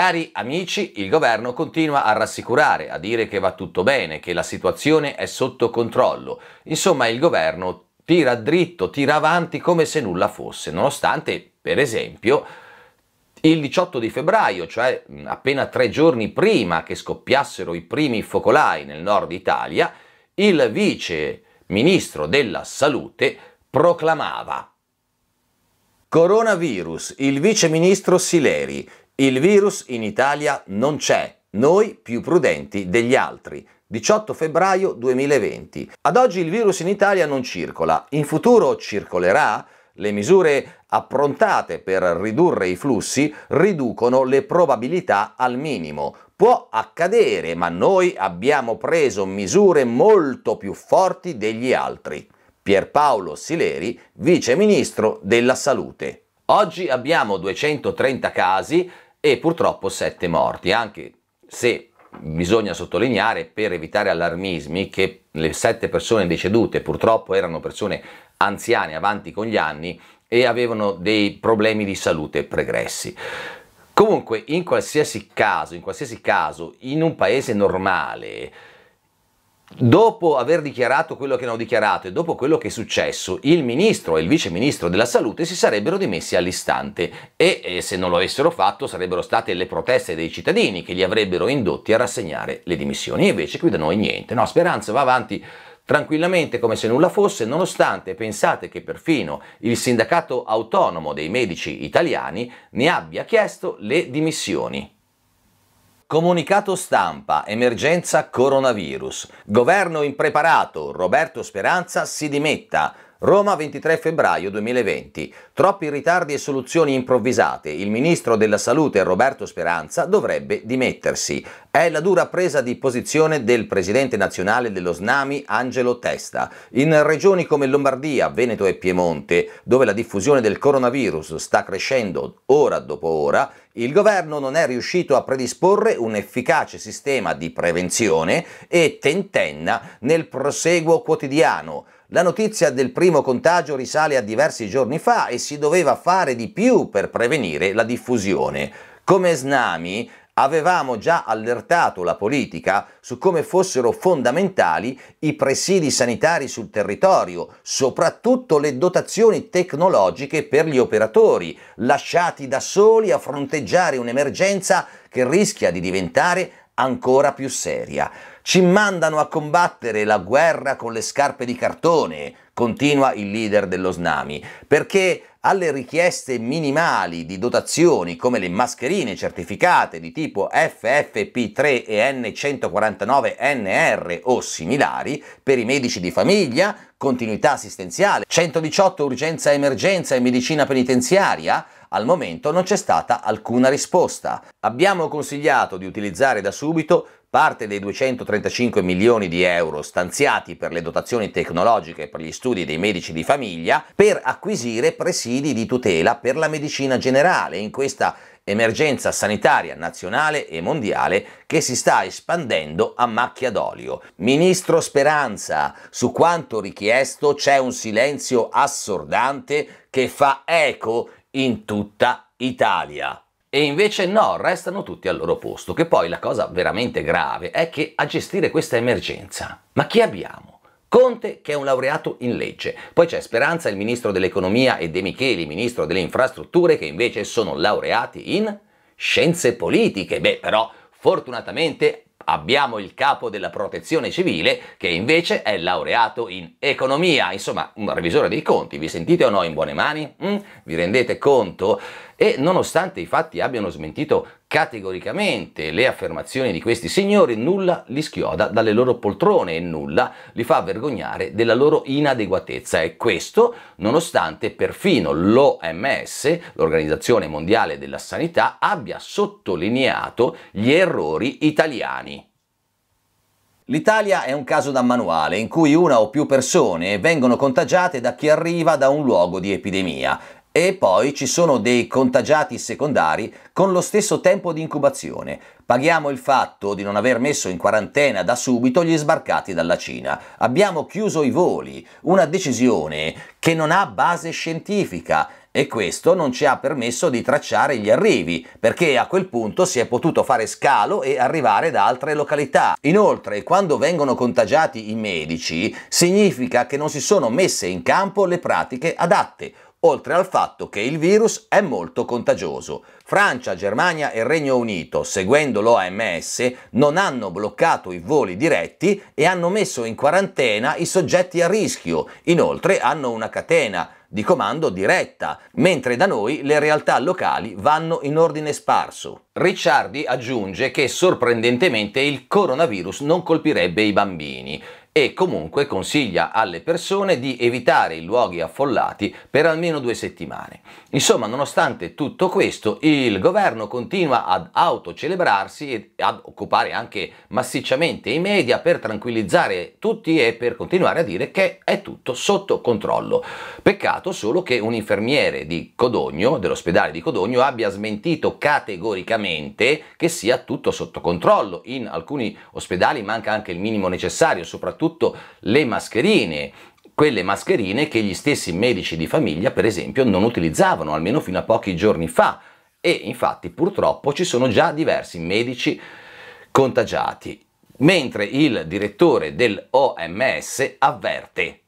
Cari amici, il governo continua a rassicurare, a dire che va tutto bene, che la situazione è sotto controllo. Insomma, il governo tira dritto, tira avanti come se nulla fosse, nonostante, per esempio, il 18 di febbraio, cioè appena tre giorni prima che scoppiassero i primi focolai nel nord Italia, il vice ministro della salute proclamava Coronavirus, il vice ministro Sileri, il virus in Italia non c'è, noi più prudenti degli altri. 18 febbraio 2020. Ad oggi il virus in Italia non circola, in futuro circolerà? Le misure approntate per ridurre i flussi riducono le probabilità al minimo. Può accadere, ma noi abbiamo preso misure molto più forti degli altri. Pierpaolo Sileri, vice ministro della Salute. Oggi abbiamo 230 casi, e purtroppo 7 morti, anche se bisogna sottolineare per evitare allarmismi che le 7 persone decedute purtroppo erano persone anziane avanti con gli anni e avevano dei problemi di salute pregressi. Comunque, in qualsiasi caso, in qualsiasi caso, in un paese normale, Dopo aver dichiarato quello che hanno dichiarato e dopo quello che è successo, il ministro e il vice ministro della salute si sarebbero dimessi all'istante e, e se non lo avessero fatto sarebbero state le proteste dei cittadini che li avrebbero indotti a rassegnare le dimissioni. E invece qui da noi niente, no? Speranza va avanti tranquillamente come se nulla fosse, nonostante pensate che perfino il sindacato autonomo dei medici italiani ne abbia chiesto le dimissioni. Comunicato stampa, emergenza coronavirus. Governo impreparato, Roberto Speranza si dimetta. Roma 23 febbraio 2020. Troppi ritardi e soluzioni improvvisate. Il ministro della Salute Roberto Speranza dovrebbe dimettersi. È la dura presa di posizione del presidente nazionale dello SNAMI Angelo Testa. In regioni come Lombardia, Veneto e Piemonte, dove la diffusione del coronavirus sta crescendo ora dopo ora, il governo non è riuscito a predisporre un efficace sistema di prevenzione e tentenna nel proseguo quotidiano la notizia del primo contagio risale a diversi giorni fa e si doveva fare di più per prevenire la diffusione. Come Snami avevamo già allertato la politica su come fossero fondamentali i presidi sanitari sul territorio, soprattutto le dotazioni tecnologiche per gli operatori, lasciati da soli a fronteggiare un'emergenza che rischia di diventare ancora più seria. Ci mandano a combattere la guerra con le scarpe di cartone, continua il leader dello Snami, perché alle richieste minimali di dotazioni come le mascherine certificate di tipo FFP3 e N149NR o similari per i medici di famiglia, continuità assistenziale, 118 urgenza emergenza e medicina penitenziaria, al momento non c'è stata alcuna risposta. Abbiamo consigliato di utilizzare da subito Parte dei 235 milioni di euro stanziati per le dotazioni tecnologiche e per gli studi dei medici di famiglia per acquisire presidi di tutela per la medicina generale in questa emergenza sanitaria nazionale e mondiale che si sta espandendo a macchia d'olio. Ministro Speranza, su quanto richiesto c'è un silenzio assordante che fa eco in tutta Italia. E invece no, restano tutti al loro posto, che poi la cosa veramente grave è che a gestire questa emergenza, ma chi abbiamo? Conte che è un laureato in legge, poi c'è Speranza il ministro dell'economia e De Micheli ministro delle infrastrutture che invece sono laureati in scienze politiche. Beh però fortunatamente Abbiamo il capo della protezione civile che invece è laureato in economia, insomma un revisore dei conti, vi sentite o no in buone mani? Mm? Vi rendete conto? E nonostante i fatti abbiano smentito Categoricamente le affermazioni di questi signori nulla li schioda dalle loro poltrone e nulla li fa vergognare della loro inadeguatezza e questo nonostante perfino l'OMS, l'Organizzazione Mondiale della Sanità, abbia sottolineato gli errori italiani. L'Italia è un caso da manuale in cui una o più persone vengono contagiate da chi arriva da un luogo di epidemia e poi ci sono dei contagiati secondari con lo stesso tempo di incubazione. Paghiamo il fatto di non aver messo in quarantena da subito gli sbarcati dalla Cina. Abbiamo chiuso i voli, una decisione che non ha base scientifica e questo non ci ha permesso di tracciare gli arrivi, perché a quel punto si è potuto fare scalo e arrivare da altre località. Inoltre, quando vengono contagiati i medici, significa che non si sono messe in campo le pratiche adatte oltre al fatto che il virus è molto contagioso. Francia, Germania e Regno Unito, seguendo l'OMS, non hanno bloccato i voli diretti e hanno messo in quarantena i soggetti a rischio. Inoltre hanno una catena di comando diretta, mentre da noi le realtà locali vanno in ordine sparso. Ricciardi aggiunge che sorprendentemente il coronavirus non colpirebbe i bambini e comunque consiglia alle persone di evitare i luoghi affollati per almeno due settimane. Insomma, nonostante tutto questo, il governo continua ad autocelebrarsi e ad occupare anche massicciamente i media per tranquillizzare tutti e per continuare a dire che è tutto sotto controllo. Peccato solo che un infermiere di Codogno, dell'ospedale di Codogno, abbia smentito categoricamente che sia tutto sotto controllo. In alcuni ospedali manca anche il minimo necessario, soprattutto soprattutto le mascherine, quelle mascherine che gli stessi medici di famiglia, per esempio, non utilizzavano, almeno fino a pochi giorni fa. E infatti purtroppo ci sono già diversi medici contagiati, mentre il direttore dell'OMS avverte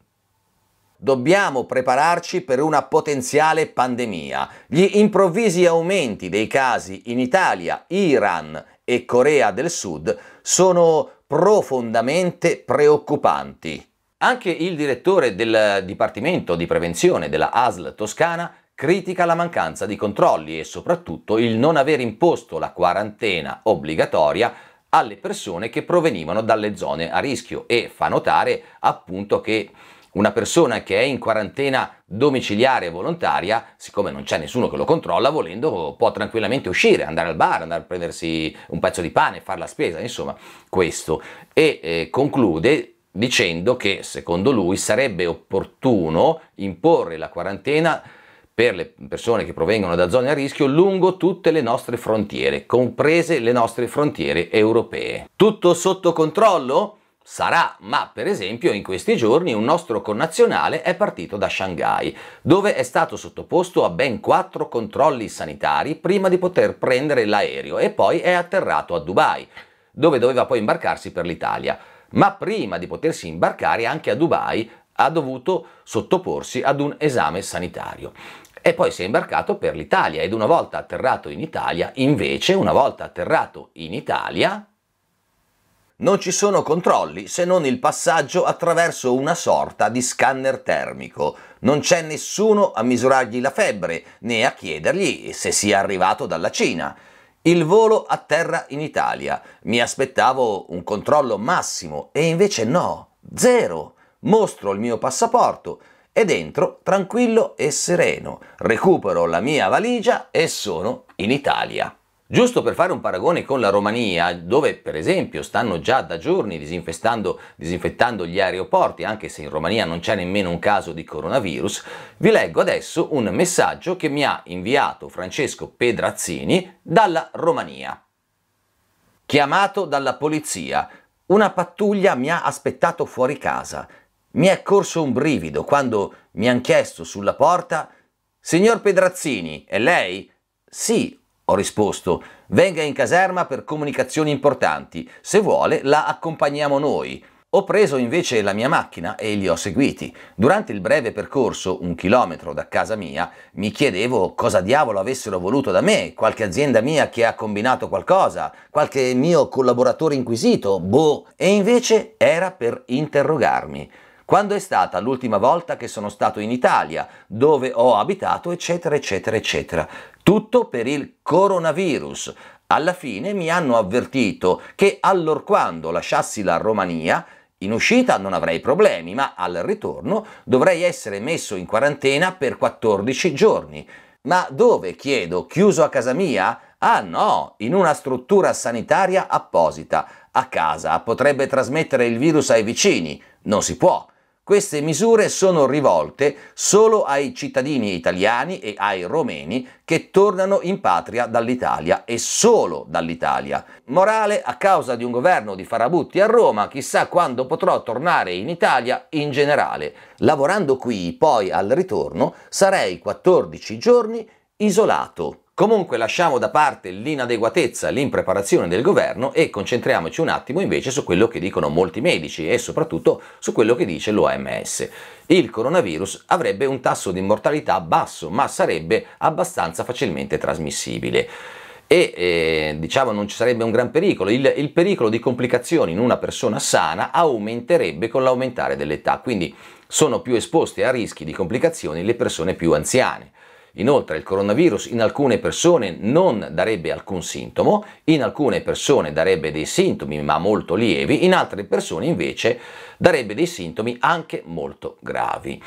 dobbiamo prepararci per una potenziale pandemia. Gli improvvisi aumenti dei casi in Italia, Iran e Corea del Sud sono profondamente preoccupanti. Anche il direttore del Dipartimento di Prevenzione della ASL Toscana critica la mancanza di controlli e soprattutto il non aver imposto la quarantena obbligatoria alle persone che provenivano dalle zone a rischio e fa notare appunto che una persona che è in quarantena domiciliare volontaria, siccome non c'è nessuno che lo controlla, volendo può tranquillamente uscire, andare al bar, andare a prendersi un pezzo di pane, fare la spesa, insomma questo. E eh, conclude dicendo che secondo lui sarebbe opportuno imporre la quarantena per le persone che provengono da zone a rischio lungo tutte le nostre frontiere, comprese le nostre frontiere europee. Tutto sotto controllo? Sarà, ma per esempio in questi giorni un nostro connazionale è partito da Shanghai, dove è stato sottoposto a ben quattro controlli sanitari prima di poter prendere l'aereo e poi è atterrato a Dubai, dove doveva poi imbarcarsi per l'Italia. Ma prima di potersi imbarcare anche a Dubai ha dovuto sottoporsi ad un esame sanitario e poi si è imbarcato per l'Italia ed una volta atterrato in Italia, invece, una volta atterrato in Italia, non ci sono controlli se non il passaggio attraverso una sorta di scanner termico. Non c'è nessuno a misurargli la febbre né a chiedergli se sia arrivato dalla Cina. Il volo atterra in Italia. Mi aspettavo un controllo massimo e invece no, zero. Mostro il mio passaporto e entro tranquillo e sereno. Recupero la mia valigia e sono in Italia. Giusto per fare un paragone con la Romania, dove per esempio stanno già da giorni disinfestando, disinfettando gli aeroporti, anche se in Romania non c'è nemmeno un caso di coronavirus, vi leggo adesso un messaggio che mi ha inviato Francesco Pedrazzini dalla Romania. Chiamato dalla polizia, una pattuglia mi ha aspettato fuori casa. Mi è corso un brivido quando mi hanno chiesto sulla porta Signor Pedrazzini, è lei? Sì, ho risposto, venga in caserma per comunicazioni importanti, se vuole la accompagniamo noi. Ho preso invece la mia macchina e li ho seguiti. Durante il breve percorso, un chilometro da casa mia, mi chiedevo cosa diavolo avessero voluto da me, qualche azienda mia che ha combinato qualcosa, qualche mio collaboratore inquisito, boh, e invece era per interrogarmi. Quando è stata l'ultima volta che sono stato in Italia, dove ho abitato, eccetera, eccetera, eccetera tutto per il coronavirus. Alla fine mi hanno avvertito che allorquando lasciassi la Romania in uscita non avrei problemi, ma al ritorno dovrei essere messo in quarantena per 14 giorni. Ma dove chiedo? Chiuso a casa mia? Ah no, in una struttura sanitaria apposita. A casa potrebbe trasmettere il virus ai vicini. Non si può. Queste misure sono rivolte solo ai cittadini italiani e ai romeni che tornano in patria dall'Italia e solo dall'Italia. Morale, a causa di un governo di farabutti a Roma, chissà quando potrò tornare in Italia in generale. Lavorando qui, poi al ritorno, sarei 14 giorni isolato. Comunque lasciamo da parte l'inadeguatezza, l'impreparazione del governo e concentriamoci un attimo invece su quello che dicono molti medici e soprattutto su quello che dice l'OMS. Il coronavirus avrebbe un tasso di mortalità basso ma sarebbe abbastanza facilmente trasmissibile e eh, diciamo non ci sarebbe un gran pericolo, il, il, pericolo di complicazioni in una persona sana aumenterebbe con l'aumentare dell'età, quindi sono più esposte a rischi di complicazioni le persone più anziane. Inoltre il coronavirus in alcune persone non darebbe alcun sintomo, in alcune persone darebbe dei sintomi ma molto lievi, in altre persone invece darebbe dei sintomi anche molto gravi.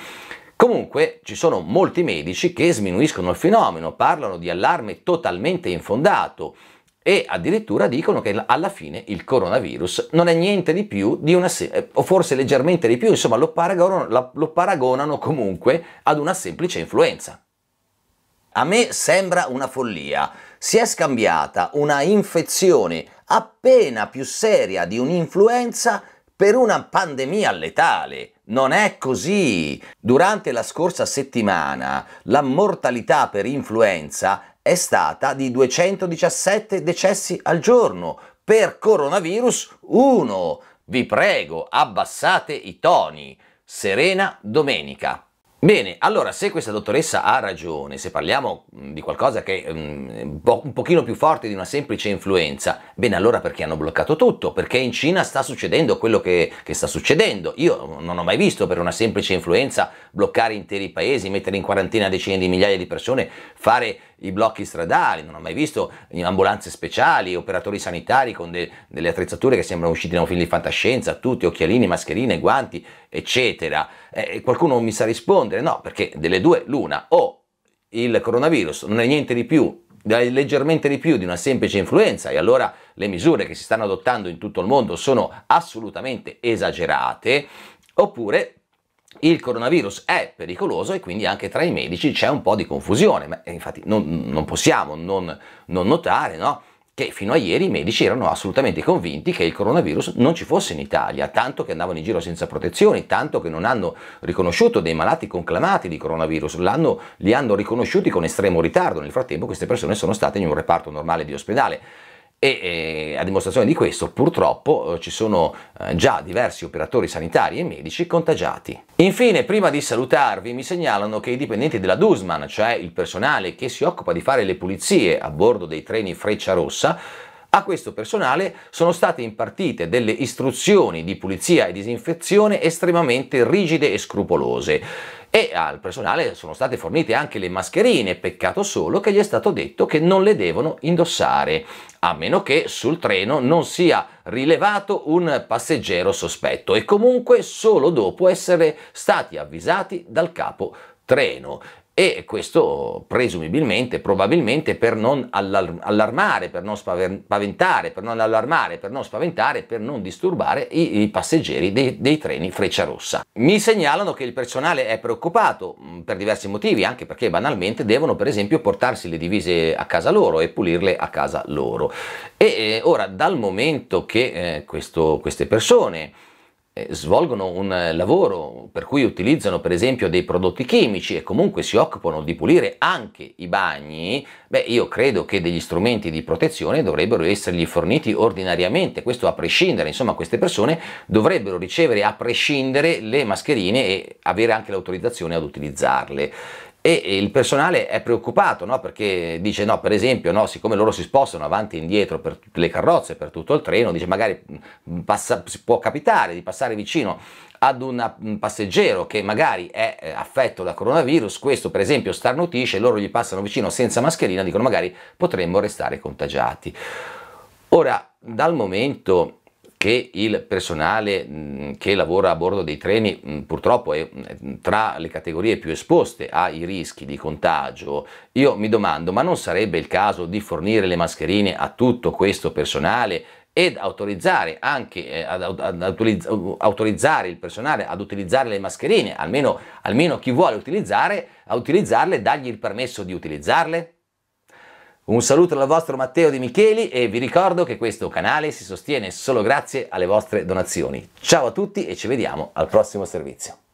Comunque ci sono molti medici che sminuiscono il fenomeno, parlano di allarme totalmente infondato e addirittura dicono che alla fine il coronavirus non è niente di più di una o forse leggermente di più, insomma lo paragonano, lo paragonano comunque ad una semplice influenza. A me sembra una follia. Si è scambiata una infezione appena più seria di un'influenza per una pandemia letale. Non è così! Durante la scorsa settimana la mortalità per influenza è stata di 217 decessi al giorno, per coronavirus 1. Vi prego, abbassate i toni. Serena domenica. Bene, allora se questa dottoressa ha ragione, se parliamo di qualcosa che è un pochino più forte di una semplice influenza, bene allora perché hanno bloccato tutto? Perché in Cina sta succedendo quello che, che, sta succedendo. Io non ho mai visto per una semplice influenza bloccare interi paesi, mettere in quarantena decine di migliaia di persone, fare i blocchi stradali, non ho mai visto ambulanze speciali, operatori sanitari con de, delle attrezzature che sembrano uscite da un film di fantascienza, tutti occhialini, mascherine, guanti, eccetera. Eh, qualcuno mi sa rispondere rispondere? No, perché delle due l'una o il coronavirus non è niente di più leggermente di più di una semplice influenza e allora le misure che si stanno adottando in tutto il mondo sono assolutamente esagerate, oppure il coronavirus è pericoloso e quindi anche tra i medici c'è un po' di confusione, ma eh, infatti non, non possiamo non, non notare, no? che fino a ieri i medici erano assolutamente convinti che il coronavirus non ci fosse in Italia, tanto che andavano in giro senza protezioni, tanto che non hanno riconosciuto dei malati conclamati di coronavirus, li hanno riconosciuti con estremo ritardo, nel frattempo queste persone sono state in un reparto normale di ospedale. E a dimostrazione di questo, purtroppo, eh, ci sono eh, già diversi operatori sanitari e medici contagiati. Infine, prima di salutarvi, mi segnalano che i dipendenti della Dusman, cioè il personale che si occupa di fare le pulizie a bordo dei treni Freccia Rossa, a questo personale sono state impartite delle istruzioni di pulizia e disinfezione estremamente rigide e scrupolose e al personale sono state fornite anche le mascherine, peccato solo che gli è stato detto che non le devono indossare, a meno che sul treno non sia rilevato un passeggero sospetto e comunque solo dopo essere stati avvisati dal capo treno e questo presumibilmente, probabilmente per non allarmare, per non spaventare, per non allarmare, per non spaventare, per non disturbare i, i passeggeri dei, dei, treni freccia rossa. Mi segnalano che il personale è preoccupato mm, per diversi motivi, anche perché banalmente devono per esempio portarsi le divise a casa loro e pulirle a casa loro. E eh, ora dal momento che eh, questo, queste persone eh, svolgono un eh, lavoro per cui utilizzano per esempio dei prodotti chimici e comunque si occupano di pulire anche i bagni, beh io credo che degli strumenti di protezione dovrebbero essergli forniti ordinariamente, questo a prescindere, insomma queste persone dovrebbero ricevere a prescindere le mascherine e avere anche l'autorizzazione ad utilizzarle e il personale è preoccupato no? perché dice no per esempio no, siccome loro si spostano avanti e indietro per tutte le carrozze per tutto il treno dice magari passa, può capitare di passare vicino ad un passeggero che magari è eh, affetto da coronavirus questo per esempio starnutisce loro gli passano vicino senza mascherina dicono magari potremmo restare contagiati ora dal momento che il personale mm, che lavora a bordo dei treni mm, purtroppo è mm, tra le categorie più esposte ai rischi di contagio, io mi domando ma non sarebbe il caso di fornire le mascherine a tutto questo personale ed autorizzare anche eh, ad, ad, autorizzare il personale ad utilizzare le mascherine, almeno, almeno chi vuole utilizzare, a utilizzarle, dargli il permesso di utilizzarle? Un saluto dal vostro Matteo Di Micheli e vi ricordo che questo canale si sostiene solo grazie alle vostre donazioni. Ciao a tutti e ci vediamo al prossimo servizio.